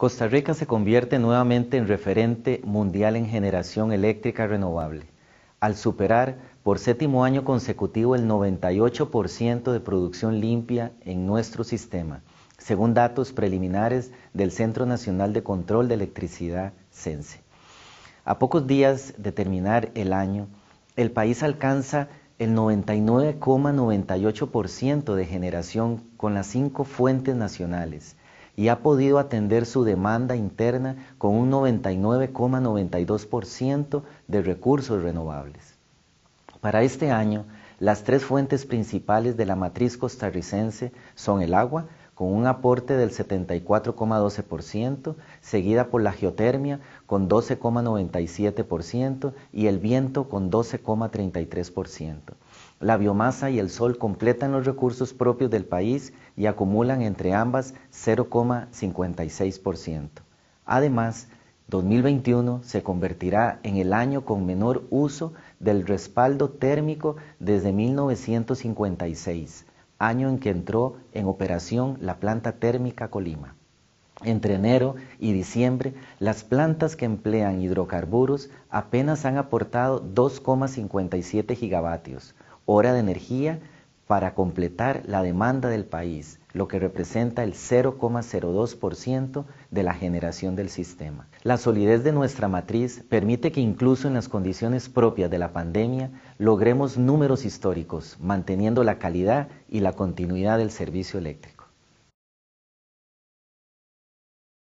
Costa Rica se convierte nuevamente en referente mundial en generación eléctrica renovable, al superar por séptimo año consecutivo el 98% de producción limpia en nuestro sistema, según datos preliminares del Centro Nacional de Control de Electricidad, CENSE. A pocos días de terminar el año, el país alcanza el 99,98% de generación con las cinco fuentes nacionales – y ha podido atender su demanda interna con un 99,92% de recursos renovables. Para este año, las tres fuentes principales de la matriz costarricense son el agua, con un aporte del 74,12%, seguida por la geotermia con 12,97% y el viento con 12,33%. La biomasa y el sol completan los recursos propios del país y acumulan entre ambas 0,56%. Además, 2021 se convertirá en el año con menor uso del respaldo térmico desde 1956 año en que entró en operación la planta térmica Colima. Entre enero y diciembre, las plantas que emplean hidrocarburos apenas han aportado 2,57 gigavatios, hora de energía para completar la demanda del país, lo que representa el 0,02% de la generación del sistema. La solidez de nuestra matriz permite que incluso en las condiciones propias de la pandemia logremos números históricos, manteniendo la calidad y la continuidad del servicio eléctrico.